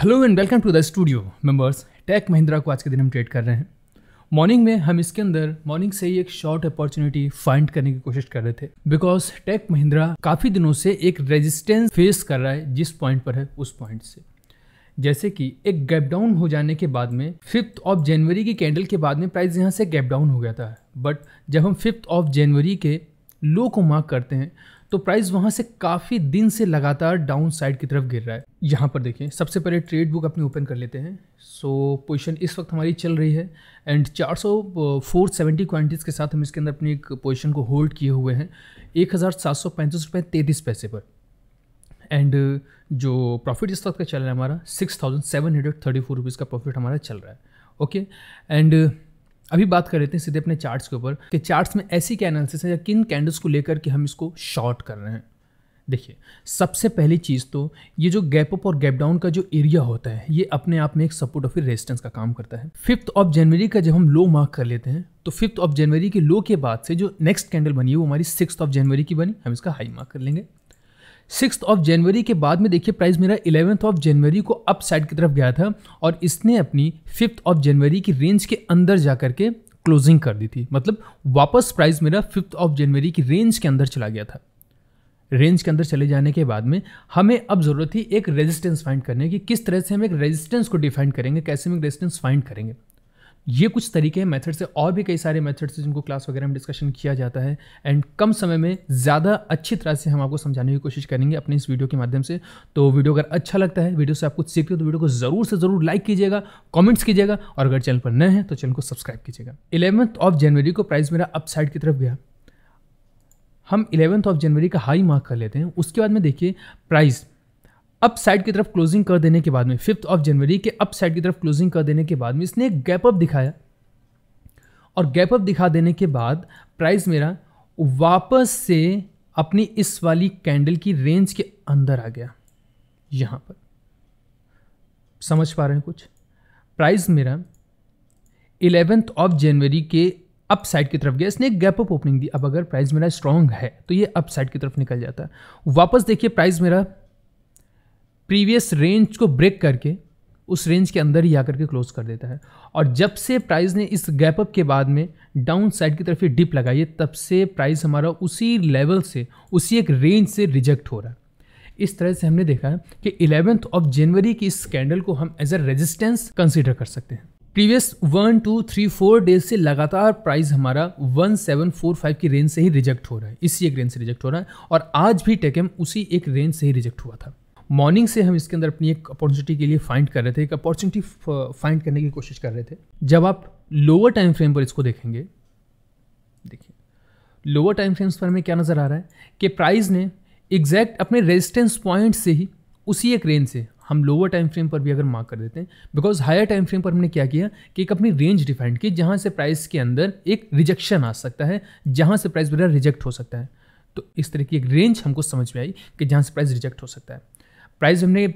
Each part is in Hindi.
Hello and welcome to the studio members Tech Mahindra को आज के दिन हम ट्रेड कर रहे हैं मॉर्निंग में हम इसके अंदर मॉर्निंग से ही एक शॉर्ट अपॉर्चुनिटी फाइंड करने की कोशिश कर रहे थे बिकॉज टेक महिंद्रा काफ़ी दिनों से एक रेजिस्टेंस फेस कर रहा है जिस पॉइंट पर है उस पॉइंट से जैसे कि एक गैप डाउन हो जाने के बाद में फिफ्थ ऑफ जनवरी की कैंडल के बाद में प्राइस यहाँ से गैप डाउन हो गया था बट जब हम फिफ्थ ऑफ जनवरी के लो को मार्क करते हैं तो प्राइस वहाँ से काफ़ी दिन से लगातार डाउन साइड की तरफ गिर रहा है यहाँ पर देखिए सबसे पहले ट्रेड बुक अपनी ओपन कर लेते हैं सो पोजीशन इस वक्त हमारी चल रही है एंड चार सौ फोर सेवेंटी क्वान्टिटीज़ के साथ हम इसके अंदर अपनी एक पोजिशन को होल्ड किए हुए हैं एक हज़ार सात सौ पैंतीस रुपये तैंतीस पैसे पर एंड जो प्रॉफिट इस वक्त का चल रहा है हमारा six thousand seven hundred thirty four rupees का प्रॉफिट हमारा चल रहा है ओके एंड अभी बात कर लेते हैं सीधे अपने चार्ट्स के ऊपर कि चार्ट्स में ऐसी क्या एनालिसिस है या किन कैंडल्स को लेकर के हम इसको शॉर्ट कर रहे हैं देखिए सबसे पहली चीज़ तो ये जो गैप अप और गैप डाउन का जो एरिया होता है ये अपने आप में एक सपोर्ट और फिर रेजिस्टेंस का काम करता है फिफ्थ ऑफ जनवरी का जब हम लो मार्क कर लेते हैं तो फिफ्थ ऑफ जनवरी के लो के बाद से जो नेक्स्ट कैंडल बनी है वो हमारी सिक्स ऑफ जनवरी की बनी हम इसका हाई मार्क कर लेंगे सिक्स ऑफ जनवरी के बाद में देखिए प्राइस मेरा इलेवंथ ऑफ जनवरी को अप साइड की तरफ गया था और इसने अपनी फिफ्थ ऑफ जनवरी की रेंज के अंदर जा करके क्लोजिंग कर दी थी मतलब वापस प्राइस मेरा फिफ्थ ऑफ जनवरी की रेंज के अंदर चला गया था रेंज के अंदर चले जाने के बाद में हमें अब ज़रूरत थी एक रेजिस्टेंस फाइंड करने की किस तरह से हम एक रेजिस्टेंस को डिफाइन करेंगे कैसे हम एक रेजिस्टेंस फाइंड करेंगे ये कुछ तरीके हैं मेथड्स है और भी कई सारे मेथड्स हैं जिनको क्लास वगैरह में डिस्कशन किया जाता है एंड कम समय में ज़्यादा अच्छी तरह से हम आपको समझाने की कोशिश करेंगे अपने इस वीडियो के माध्यम से तो वीडियो अगर अच्छा लगता है वीडियो से आप कुछ सीखते हो तो वीडियो को ज़रूर से ज़रूर लाइक कीजिएगा कॉमेंट्स कीजिएगा और अगर चैनल पर नए हैं तो चैनल को सब्सक्राइब कीजिएगा इलेवंथ ऑफ जनवरी को प्राइस मेरा अपसाइड की तरफ गया हम इलेवंथ ऑफ जनवरी का हाई मार्क कर लेते हैं उसके बाद में देखिए प्राइस अप साइड की तरफ क्लोजिंग कर देने के बाद में फिफ्थ ऑफ जनवरी के अप साइड की तरफ क्लोजिंग कर देने के बाद में इसने एक गैप अप दिखाया और गैप अप दिखा देने के बाद प्राइस मेरा वापस से अपनी इस वाली कैंडल की रेंज के अंदर आ गया यहाँ पर समझ पा रहे हैं कुछ प्राइस मेरा इलेवेंथ ऑफ जनवरी के अप साइड की तरफ गया इसने एक गैप अप ओपनिंग दी अब अगर प्राइस मेरा स्ट्रांग है तो ये अप साइड की तरफ निकल जाता है वापस देखिए प्राइस मेरा प्रीवियस रेंज को ब्रेक करके उस रेंज के अंदर ही आकर के क्लोज कर देता है और जब से प्राइस ने इस गैपअप के बाद में डाउन साइड की तरफ ये डिप लगाई है तब से प्राइस हमारा उसी लेवल से उसी एक रेंज से रिजेक्ट हो रहा है इस तरह से हमने देखा है कि इलेवेंथ ऑफ जनवरी की इस कैंडल को हम एज अ रेजिस्टेंस कंसिडर कर सकते हैं previous one two three four days से लगातार प्राइस हमारा वन सेवन फोर फाइव की रेंज से ही रिजेक्ट हो रहा है इसी एक रेंज से रिजेक्ट हो रहा है और आज भी टेकम उसी एक रेंज से ही रिजेक्ट हुआ था मॉर्निंग से हम इसके अंदर अपनी एक अपॉर्चुनिटी के लिए फाइंड कर रहे थे एक अपॉर्चुनिटी फाइंड करने की कोशिश कर रहे थे जब आप लोअर टाइम फ्रेम पर इसको देखेंगे देखिए लोअर टाइम फ्रेम्स पर हमें क्या नज़र आ रहा है कि प्राइस ने एग्जैक्ट अपने रेजिस्टेंस पॉइंट से ही उसी एक रेंज से हम लोअर टाइम फ्रेम पर भी अगर मार्क कर देते हैं बिकॉज हायर टाइम फ्रेम पर हमने क्या किया कि एक अपनी रेंज डिफाइन की जहाँ से प्राइस के अंदर एक रिजेक्शन आ सकता है जहाँ से प्राइस वगैरह रिजेक्ट हो सकता है तो इस तरह की एक रेंज हमको समझ में आई कि जहाँ से प्राइस रिजेक्ट हो सकता है प्राइस हमने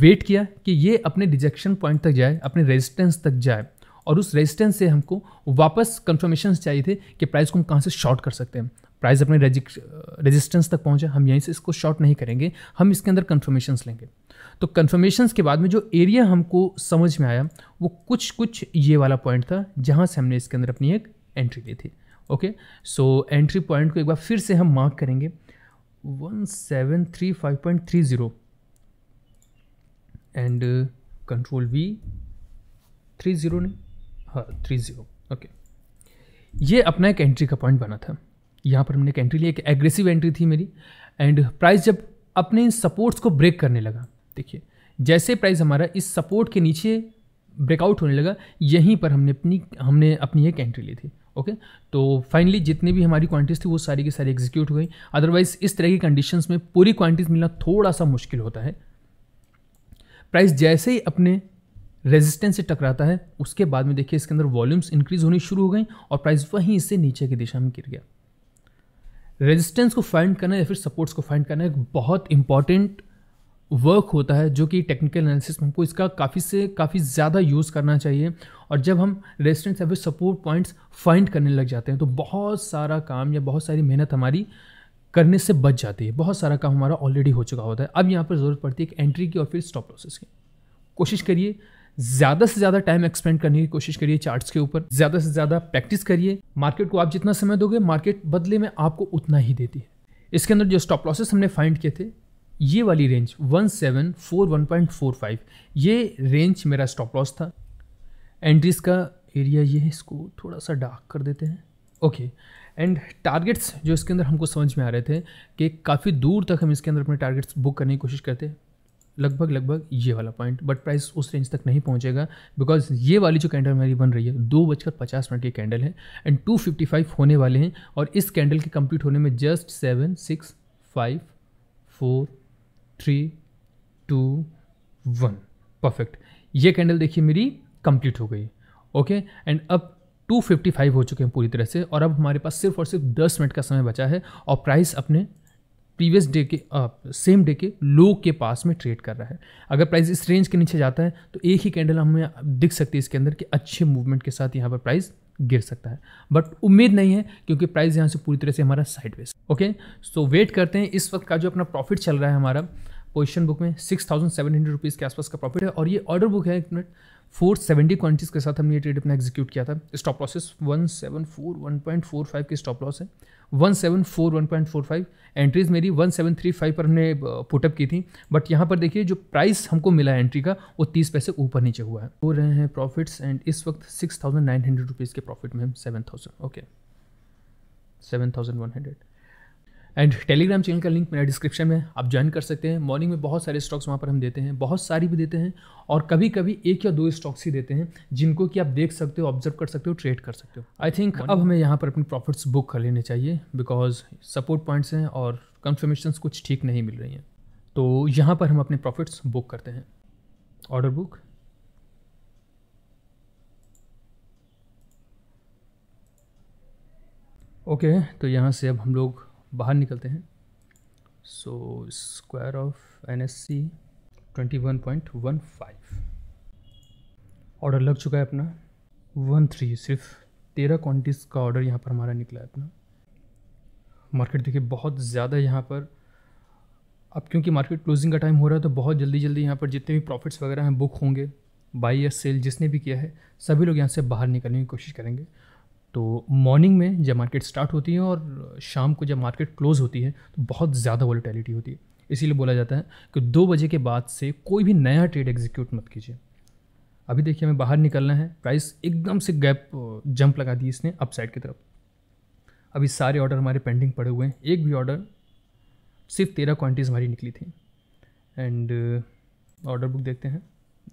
वेट किया कि ये अपने रिजेक्शन पॉइंट तक जाए अपने रेजिस्टेंस तक जाए और उस रेजिस्टेंस से हमको वापस कन्फर्मेशन चाहिए थे कि प्राइस को हम कहाँ से शॉर्ट कर सकते हैं प्राइस अपने रेजिस्टेंस तक पहुँचे हम यहीं से इसको शॉर्ट नहीं करेंगे हम इसके अंदर कन्फर्मेशंस लेंगे तो कन्फर्मेशन के बाद में जो एरिया हमको समझ में आया वो कुछ कुछ ये वाला पॉइंट था जहाँ से हमने इसके अंदर अपनी एक एंट्री ली थी ओके सो एंट्री पॉइंट को एक बार फिर से हम मार्क करेंगे one seven three five point three zero and control v three zero ने हाँ थ्री ज़ीरो ओके ये अपना एक एंट्री का पॉइंट बना था यहाँ पर हमने एक एंट्री ली एक एग्रेसिव एंट्री थी मेरी एंड प्राइस जब अपने सपोर्ट्स को ब्रेक करने लगा देखिए जैसे प्राइस हमारा इस सपोर्ट के नीचे ब्रेकआउट होने लगा यहीं पर हमने अपनी हमने अपनी एक एंट्री ली थी ओके तो फाइनली जितनी भी हमारी क्वांटिटीज़ थी वो सारी की सारी एग्जीक्यूट हो गई अदरवाइज इस तरह की कंडीशंस में पूरी क्वांटिटीज़ मिलना थोड़ा सा मुश्किल होता है प्राइस जैसे ही अपने रेजिस्टेंस से टकराता है उसके बाद में देखिए इसके अंदर वॉल्यूम्स इंक्रीज होनी शुरू हो गई और प्राइस वहीं इससे नीचे की दिशा में गिर गया रेजिस्टेंस को फाइंड करना या फिर सपोर्ट्स को फाइंड करना एक बहुत इंपॉर्टेंट वर्क होता है जो कि टेक्निकल एनालिसिस में हमको इसका काफ़ी से काफ़ी ज़्यादा यूज़ करना चाहिए और जब हम रेजिस्टेंस या फिर सपोर्ट पॉइंट्स फाइंड करने लग जाते हैं तो बहुत सारा काम या बहुत सारी मेहनत हमारी करने से बच जाती है बहुत सारा काम हमारा ऑलरेडी हो चुका होता है अब यहाँ पर ज़रूरत पड़ती है एक एंट्री की और फिर स्टॉप लॉसेस की कोशिश करिए ज़्यादा से ज़्यादा टाइम एक्सपेंड करने की कोशिश करिए चार्ट्स के ऊपर ज़्यादा से ज़्यादा प्रैक्टिस करिए मार्केट को आप जितना समय दोगे मार्केट बदले में आपको उतना ही देती है इसके अंदर जो स्टॉप लॉसेस हमने फाइंड किए थे ये वाली range one one seven four four point five ये रेंज मेरा स्टॉप लॉस था एंट्रीज का एरिया ये है इसको थोड़ा सा डार्क कर देते हैं ओके एंड टारगेट्स जो इसके अंदर हमको समझ में आ रहे थे कि काफ़ी दूर तक हम इसके अंदर अपने टारगेट्स बुक करने की कोशिश करते लगभग लगभग ये वाला पॉइंट बट प्राइस उस रेंज तक नहीं पहुंचेगा बिकॉज ये वाली जो कैंडल हमारी बन रही है दो बजकर पचास मिनट की कैंडल है एंड टू फिफ्टी फाइव होने वाले हैं और इस कैंडल के कंप्लीट होने में just seven six five four three two one perfect ये कैंडल देखिए मेरी कंप्लीट हो गई ओके एंड अब 255 हो चुके हैं पूरी तरह से और अब हमारे पास सिर्फ और सिर्फ 10 मिनट का समय बचा है और प्राइस अपने प्रीवियस डे के आ, सेम डे के लो के पास में ट्रेड कर रहा है अगर प्राइस इस रेंज के नीचे जाता है तो एक ही कैंडल हमें दिख सकती है इसके अंदर कि अच्छे मूवमेंट के साथ यहाँ पर प्राइस गिर सकता है बट उम्मीद नहीं है क्योंकि प्राइस यहाँ से पूरी तरह से हमारा side waste okay so wait करते हैं इस वक्त का जो अपना प्रॉफिट चल रहा है हमारा पोजिशन बुक में six thousand seven hundred rupees के आसपास का प्रॉफिट है और ये ऑर्डर बुक है एक मिनट फोर सेवेंटी क्वानिटीज़ के साथ हमने ये ट्रेड अपना एग्जीक्यूट किया था stop losses one seven four one point four five की स्टॉप लॉस है one seven four one point four five entries मेरी वन सेवन थ्री फाइव पर हमने पुटअप की थी बट यहाँ पर देखिए जो प्राइस हमको मिला है एंट्री का वो तीस पैसे ऊपर नीचे हुआ है हो रहे हैं प्रॉफिट्स एंड इस वक्त six thousand nine hundred rupees के प्रॉफिट में हम seven thousand okay seven thousand one hundred and Telegram channel का लिंक मेरा डिस्क्रिप्शन में आप ज्वाइन कर सकते हैं मॉर्निंग में बहुत सारे स्टॉक्स वहाँ पर हम देते हैं बहुत सारी भी देते हैं और कभी कभी एक या दो स्टॉक्स ही देते हैं जिनको कि आप देख सकते हो ऑब्जर्व कर सकते हो ट्रेड कर सकते हो आई थिंक अब हमें यहाँ पर अपने प्रॉफिट्स बुक कर लेने चाहिए बिकॉज सपोर्ट पॉइंट्स हैं और कन्फर्मेशन कुछ ठीक नहीं मिल रही हैं तो यहाँ पर हम अपने प्रॉफिट्स बुक करते हैं ऑर्डर बुक ओके okay, तो यहाँ से अब हम लोग बाहर निकलते हैं so square off N S C twenty one point one five order लग चुका है अपना वन थ्री सिर्फ तेरह क्वान्टिटीज़ का ऑर्डर यहाँ पर हमारा निकला है अपना मार्केट देखिए बहुत ज़्यादा यहाँ पर अब क्योंकि मार्केट क्लोजिंग का टाइम हो रहा है तो बहुत जल्दी जल्दी यहाँ पर जितने भी प्रॉफिट्स वगैरह हैं बुक होंगे बाई या सेल जिसने भी किया है सभी लोग यहाँ से बाहर निकलने की कोशिश करेंगे तो मॉर्निंग में जब मार्केट स्टार्ट होती है और शाम को जब मार्केट क्लोज़ होती है तो बहुत ज़्यादा वोलेटिलिटी होती है इसीलिए बोला जाता है कि दो बजे के बाद से कोई भी नया ट्रेड एग्जीक्यूट मत कीजिए अभी देखिए हमें बाहर निकलना है प्राइस एकदम से गैप जंप लगा दी इसने अपसाइड की तरफ अभी सारे ऑर्डर हमारे पेंडिंग पड़े हुए हैं एक भी ऑर्डर सिर्फ तेरह क्वान्टिटीज़ हमारी निकली थी एंड ऑर्डर बुक देखते हैं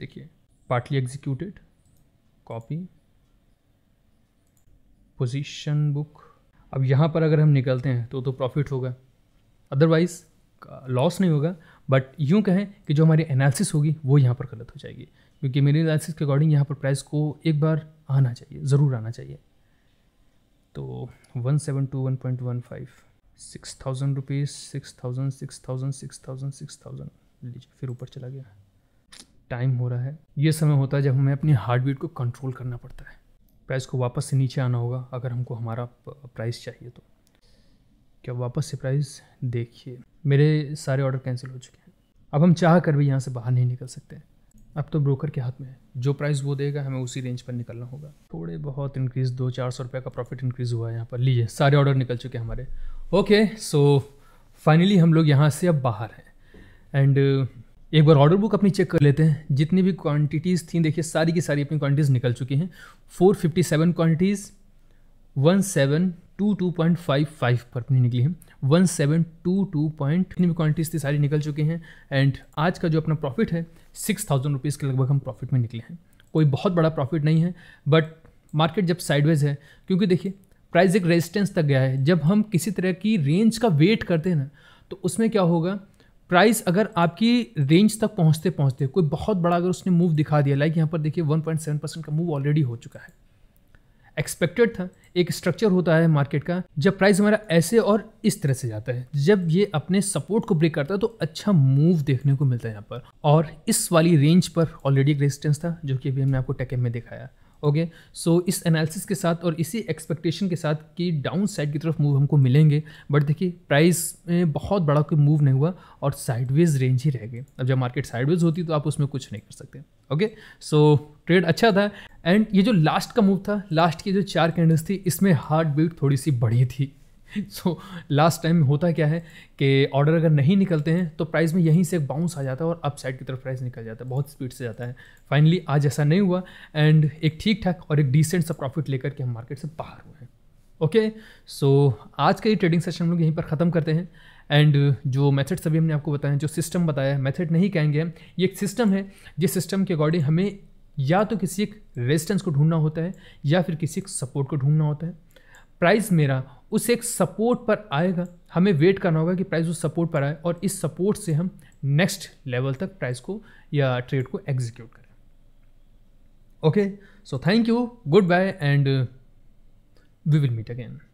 देखिए partly executed copy position book अब यहाँ पर अगर हम निकलते हैं तो तो प्रॉफिट होगा अदरवाइज़ लॉस नहीं होगा बट यूँ कहें कि जो हमारी एनालिसिस होगी वो यहाँ पर गलत हो जाएगी क्योंकि मेरी एनालिसिस के अकॉर्डिंग यहाँ पर प्राइस को एक बार आना चाहिए ज़रूर आना चाहिए तो one seven two one point one five six thousand rupees six thousand six thousand six thousand six thousand लीजिए फिर ऊपर चला गया टाइम हो रहा है ये समय होता है जब हमें अपनी हार्ट बीट को कंट्रोल करना पड़ता है प्राइस को वापस से नीचे आना होगा अगर हमको हमारा प्राइस चाहिए तो क्या वापस से प्राइस देखिए मेरे सारे ऑर्डर कैंसिल हो चुके हैं अब हम चाह कर भी यहाँ से बाहर नहीं निकल सकते अब तो ब्रोकर के हाथ में है जो प्राइस वो देगा हमें उसी रेंज पर निकलना होगा थोड़े बहुत इंक्रीज़ दो चार सौ रुपये का प्रॉफिट इंक्रीज़ हुआ है यहाँ पर लीजिए सारे ऑर्डर निकल चुके हैं हमारे ओके सो फाइनली हम लोग यहाँ से अब बाहर हैं एंड एक बार ऑर्डर बुक अपनी चेक कर लेते हैं जितनी भी क्वांटिटीज़ थी देखिए सारी की सारी अपनी क्वांटिटीज़ निकल चुकी हैं 457 क्वांटिटीज़ 1722.55 पर अपनी निकली है 1722. पॉइंट जितनी भी क्वांटिटीज़ थी सारी निकल चुकी हैं एंड आज का जो अपना प्रॉफिट है सिक्स थाउजेंड रुपीज़ के लगभग हम प्रॉफिट में निकले हैं कोई बहुत बड़ा प्रॉफिट नहीं है बट मार्केट जब साइडवेज है क्योंकि देखिए प्राइस एक रेजिस्टेंस तक गया है जब हम किसी तरह की रेंज का वेट करते हैं ना तो उसमें क्या होगा प्राइस अगर आपकी रेंज तक पहुंचते पहुंचते कोई बहुत बड़ा अगर उसने मूव दिखा दिया लाइक यहाँ पर देखिए 1.7 परसेंट का मूव ऑलरेडी हो चुका है एक्सपेक्टेड था एक स्ट्रक्चर होता है मार्केट का जब प्राइस हमारा ऐसे और इस तरह से जाता है जब ये अपने सपोर्ट को ब्रेक करता है तो अच्छा मूव देखने को मिलता है यहाँ पर और इस वाली रेंज पर ऑलरेडी एक रेजिस्टेंस था जो कि अभी हमने आपको टेकएम में दिखाया ओके okay, सो so, इस एनालिसिस के साथ और इसी एक्सपेक्टेशन के साथ कि डाउन साइड की तरफ मूव हमको मिलेंगे बट देखिए प्राइस में बहुत बड़ा कोई मूव नहीं हुआ और साइडवेज रेंज ही रह गए अब जब मार्केट साइडवेज होती तो आप उसमें कुछ नहीं कर सकते ओके सो ट्रेड अच्छा था एंड ये जो लास्ट का मूव था लास्ट की जो चार कैंडल्स थी इसमें हार्ट बीट थोड़ी सी बढ़ी थी सो लास्ट टाइम होता क्या है कि ऑर्डर अगर नहीं निकलते हैं तो प्राइस में यहीं से एक बाउंस आ जाता है और अप साइड की तरफ प्राइस निकल जाता है बहुत स्पीड से जाता है फाइनली आज ऐसा नहीं हुआ एंड एक ठीक ठाक और एक डिसेंट सा प्रॉफिट लेकर के हम मार्केट से बाहर हुए हैं ओके सो आज का ये ट्रेडिंग सेशन हम लोग यहीं पर ख़त्म करते हैं एंड जो मेथड्स अभी हमने आपको बताया जो सिस्टम बताया है मेथड नहीं कहेंगे हम ये एक सिस्टम है जिस सिस्टम के अकॉर्डिंग हमें या तो किसी एक रेजिस्टेंस को ढूंढना होता है या फिर किसी एक सपोर्ट को ढूंढना होता है प्राइस मेरा उस एक सपोर्ट पर आएगा हमें वेट करना होगा कि प्राइस उस सपोर्ट पर आए और इस सपोर्ट से हम नेक्स्ट लेवल तक प्राइस को या ट्रेड को एग्जीक्यूट करें okay so thank you good bye and we will meet again